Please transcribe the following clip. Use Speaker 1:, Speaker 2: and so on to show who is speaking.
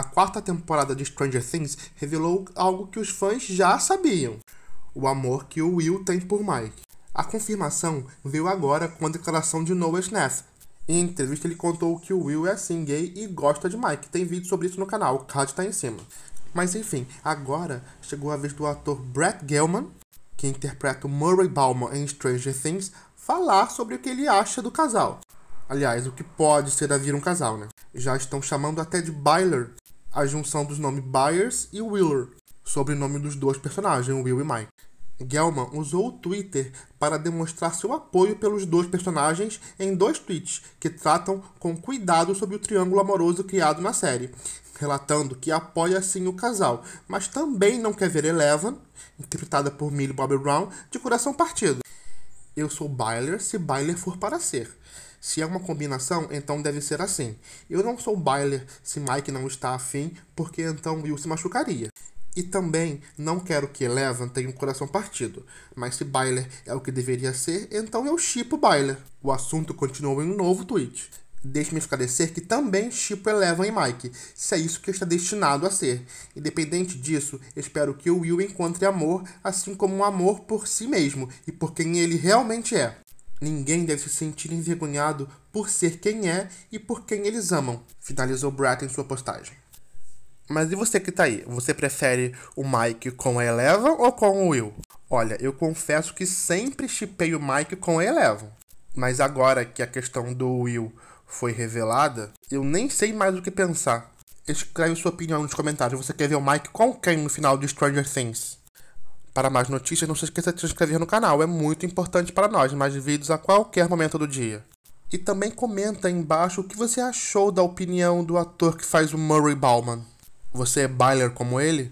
Speaker 1: A quarta temporada de Stranger Things revelou algo que os fãs já sabiam: o amor que o Will tem por Mike. A confirmação veio agora com a declaração de Noah Snath. Em entrevista, ele contou que o Will é assim gay e gosta de Mike. Tem vídeo sobre isso no canal, o card está em cima. Mas enfim, agora chegou a vez do ator Brett Gelman, que interpreta o Murray Bauman em Stranger Things, falar sobre o que ele acha do casal. Aliás, o que pode ser a vir um casal, né? Já estão chamando até de Byler, a junção dos nomes Byers e Wheeler, sobrenome dos dois personagens, Will e Mike. Gelman usou o Twitter para demonstrar seu apoio pelos dois personagens em dois tweets que tratam com cuidado sobre o triângulo amoroso criado na série, relatando que apoia sim o casal, mas também não quer ver Eleven, interpretada por Millie Bobby Brown, de coração partido eu sou Byler se Byler for para ser. Se é uma combinação, então deve ser assim. Eu não sou Byler se Mike não está afim, porque então Will se machucaria. E também não quero que Eleven tenha um coração partido, mas se Byler é o que deveria ser, então eu chipo Byler. O assunto continuou em um novo tweet. Deixe-me esclarecer que também Chipo eleva em Mike, se é isso que está destinado a ser. Independente disso, espero que o Will encontre amor, assim como um amor por si mesmo e por quem ele realmente é. Ninguém deve se sentir envergonhado por ser quem é e por quem eles amam, finalizou Brett em sua postagem. Mas e você que tá aí? Você prefere o Mike com a Eleven ou com o Will? Olha, eu confesso que sempre chipei o Mike com a Eleven. Mas agora que a questão do Will foi revelada, eu nem sei mais o que pensar. Escreve sua opinião nos comentários. Você quer ver o Mike com quem no final de Stranger Things? Para mais notícias, não se esqueça de se inscrever no canal, é muito importante para nós, mais vídeos a qualquer momento do dia. E também comenta aí embaixo o que você achou da opinião do ator que faz o Murray Bauman. Você é Byler como ele?